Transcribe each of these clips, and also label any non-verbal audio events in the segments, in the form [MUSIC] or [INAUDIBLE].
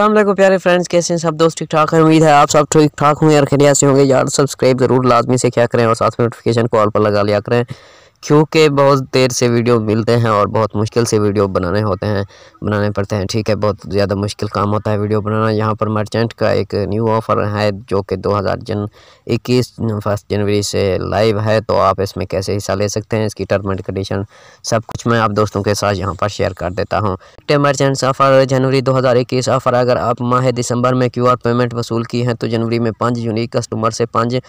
असलम प्यारे फ्रेंड्स कैसे हैं सब दोस्त ठीक ठाक हैं उम्मीद है आप सब ठीक ठाक होंगे और खेलिया से होंगे यार सब्सक्राइब ज़रूर लाजमी से क्या करें और साथ में नोटिफिकेशन कॉल पर लगा लिया करें क्योंकि बहुत देर से वीडियो मिलते हैं और बहुत मुश्किल से वीडियो बनाने होते हैं बनाने पड़ते हैं ठीक है बहुत ज़्यादा मुश्किल काम होता है वीडियो बनाना यहाँ पर मर्चेंट का एक न्यू ऑफ़र है जो कि हज़ार जन इक्कीस फर्स्ट जनवरी से लाइव है तो आप इसमें कैसे हिस्सा ले सकते हैं इसकी टर्म एंड कंडीशन सब कुछ मैं आप दोस्तों के साथ यहाँ पर शेयर कर देता हूँ मर्चेंट्स ऑफ़र जनवरी इक्कीस ऑफ़र अगर आप माह दिसंबर में आर पेमेंट वसूल की हैं तो जनवरी में पाँच यूनिक कस्टमर से पाँच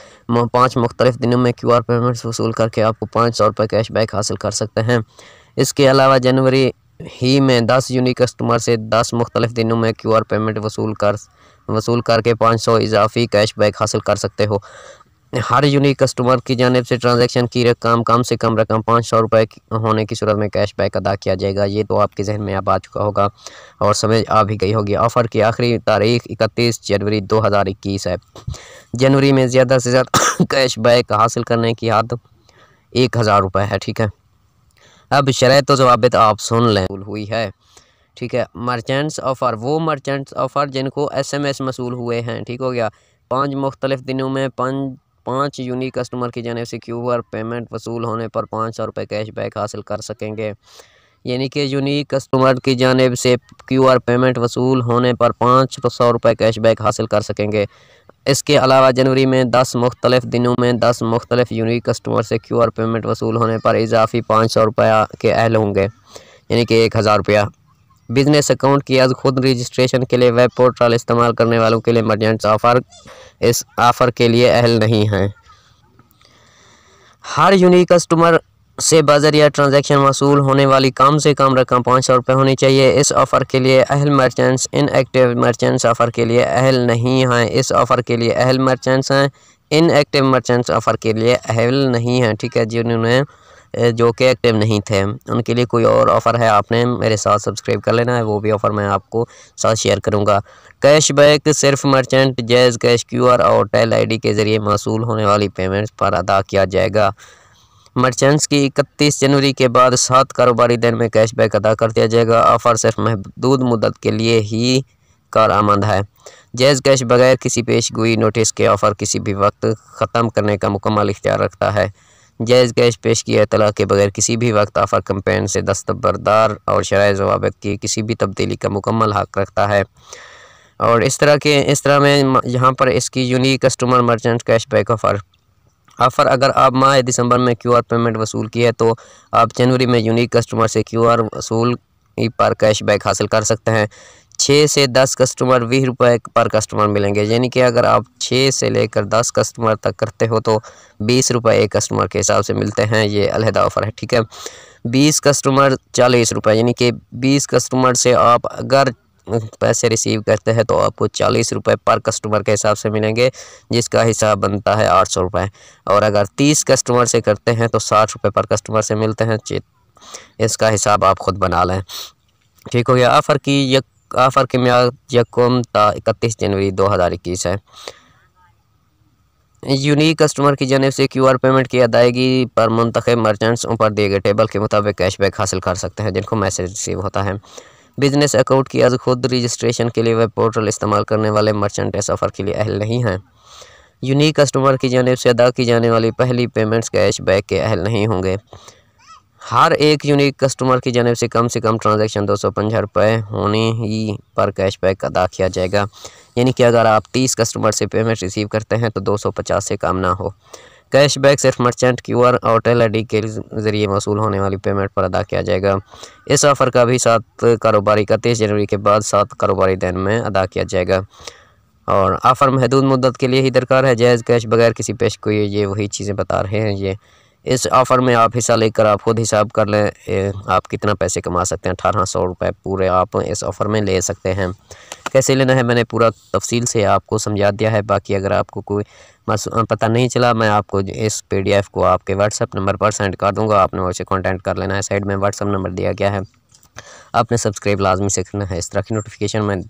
पाँच मुख्तलिफ दिनों में क्यूआर पेमेंट्स वसूल करके आपको पाँच सौ रुपये रुपये कैशबैक हासिल कर सकते हैं इसके अलावा जनवरी ही में दस यूनिक कस्टमर से दस मुख्तलिफ दिनों में क्यू आर पेमेंट वसूल कर वसूल करके पाँच सौ इजाफी कैशबैक हासिल कर सकते हो हर यूनिक कस्टमर की जानब से ट्रांजेक्शन की रकम कम से कम रकम पाँच सौ रुपये होने की सूरत में कैशबैक अदा किया जाएगा ये तो आपके जहन में अब आ चुका होगा और समझ आ भी गई होगी ऑफ़र की आखिरी तारीख इकतीस जनवरी दो हज़ार इक्कीस है जनवरी में ज़्यादा से ज़्यादा [COUGHS] कैशबैक हासिल करने की आदत एक हज़ार रुपये है ठीक है अब शरह तो जवाब आप सुन लें हुई है ठीक है मर्चेंट्स ऑफ़र वो मर्चेंट्स ऑफ़र जिनको एस एम एस मसूल हुए हैं ठीक हो गया पाँच मुख्तलिफ दिनों में पाँच पाँच यूनिक कस्टमर की जानब से क्यू आर पेमेंट वसूल होने पर पाँच सौ रुपये कैश बैक हासिल कर सकेंगे यानी कि यूनिक कस्टमर की जानब से क्यू आर पेमेंट वसूल होने पर पाँच सौ रुपये कैश बैक हासिल कर सकेंगे इसके अलावा जनवरी में दस मुख्तलिफ दिनों में दस मुख्तलिफ यूनिक कस्टमर से क्यू आर पेमेंट वसूल होने पर इजाफी पाँच सौ रुपया के अहल होंगे यानी कि एक हज़ार रुपया बिजनेस अकाउंट की आज खुद रजिस्ट्रेशन के लिए वेब पोर्टल इस्तेमाल करने वालों के लिए मर्जेंट्स ऑफ़र इस ऑफ़र के लिए अहल नहीं हैं हर यूनिक कस्टमर से बाजार या ट्रांजैक्शन वसूल होने वाली कम से कम रकम पाँच सौ रुपये होनी चाहिए इस ऑफ़र के लिए अहल मर्चेंट्स इनएक्टिव मर्चेंट्स ऑफ़र के लिए अहल नहीं हैं इस ऑफ़र के लिए अहल मर्चेंट्स हैं इनएक्टिव मर्चेंट्स ऑफ़र के लिए अहल नहीं हैं ठीक है जिन्होंने जो कि एक्टिव नहीं थे उनके लिए कोई और ऑफ़र है आपने मेरे साथ सब्सक्राइब कर लेना है वो भी ऑफ़र मैं आपको साथ शेयर करूँगा कैशबैक सिर्फ मर्चेंट जैज़ कैश क्यूआर और टेल आईडी के ज़रिए मौसू होने वाली पेमेंट्स पर अदा किया जाएगा मर्चेंट्स की इकतीस जनवरी के बाद सात कारोबारी दिन में कैशबैक अदा कर दिया जाएगा ऑफर सिर्फ महदूद मदत के लिए ही कारआमद है जैज़ कैश बगैर किसी पेश गोई नोटिस के ऑफ़र किसी भी वक्त ख़त्म करने का मुकम्मल इख्तियार रखता है जैज़ कैश पेश की अतला के बगैर किसी भी वक्त ऑफ़र कंपेन से दस्तबरदार और शराय जवाब की किसी भी तब्दीली का मुकम्मल हक रखता है और इस तरह के इस तरह में यहाँ पर इसकी unique customer merchant cashback offer offer हाँ, अगर आप माह दिसंबर में क्यूआर पेमेंट वसूल की है तो आप जनवरी में यूनिक कस्टमर से क्यूआर वसूल पर कैशबैक हासिल कर सकते हैं छः से दस कस्टमर बीस रुपये पर कस्टमर मिलेंगे यानी कि अगर आप छः से लेकर दस कस्टमर तक करते हो तो बीस रुपये एक कस्टमर के हिसाब से मिलते हैं ये अलहदा ऑफ़र है ठीक है बीस कस्टमर चालीस रुपये यानी कि बीस कस्टमर से आप अगर पैसे रिसीव करते हैं तो आपको चालीस रुपये पर कस्टमर के हिसाब से मिलेंगे जिसका हिसाब बनता है आठ सौ रुपये और अगर तीस कस्टमर से करते हैं तो साठ रुपये पर कस्टमर से मिलते हैं इसका हिसाब आप खुद बना लें ठीक हो गया आफ़र की यक आफ़र की म्याद यकुम ता इकतीस जनवरी दो हज़ार इक्कीस है यूनिक कस्टमर की जानब से क्यूआर पेमेंट की अदायगी पर मुंतब मर्चेंट्स ऊपर दिए गए टेबल के मुताबिक कैशबैक हासिल कर सकते हैं जिनको मैसेज रिसीव होता है बिजनेस अकाउंट की आज खुद रजिस्ट्रेशन के लिए वेब पोर्टल इस्तेमाल करने वाले मर्चेंट इस सफ़र के लिए अहल नहीं हैं यूनिक कस्टमर की जानब से अदा की जाने वाली पहली पेमेंट्स कैश बैक के अहल नहीं होंगे हर एक यूनिक कस्टमर की जानब से कम से कम ट्रांजेक्शन दो सौ होने ही पर कैशबैक अदा किया जाएगा यानी कि अगर आप तीस कस्टमर से पेमेंट रिसीव करते हैं तो दो सौ पचास से कम ना हो कैशबैक सिर्फ मर्चेंट क्यूआर और टेल आई के जरिए मौसू होने वाली पेमेंट पर अदा किया जाएगा इस ऑफ़र का भी सात कारोबारी इकतीस जनवरी के बाद सात कारोबारी दिन में अदा किया जाएगा और ऑफ़र महदूद मुद्दत के लिए ही दरकार है जायज़ कैश बगैर किसी पेश को ये वही चीज़ें बता रहे हैं ये इस ऑफ़र में आप हिस्सा लेकर आप खुद हिसाब कर लें आप कितना पैसे कमा सकते हैं अठारह सौ रुपये पूरे आप इस ऑफ़र में ले सकते हैं कैसे लेना है मैंने पूरा तफसील से आपको समझा दिया है बाकी अगर आपको कोई पता नहीं चला मैं आपको इस पीडीएफ को आपके व्हाट्सअप नंबर पर सेंड कर दूंगा आपने उसे कॉन्टैक्ट कर लेना है साइड में व्हाट्सअप नंबर दिया गया है आपने सब्सक्राइब लाजमी से करना है इस तरह की नोटिफिकेशन मैं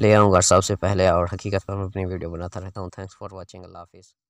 ले आऊँगा सबसे पहले और हकीकत पर मैं अपनी वीडियो बनाता रहता हूँ थैंक्स फॉर वॉचिंग अल्लाह हाफिज़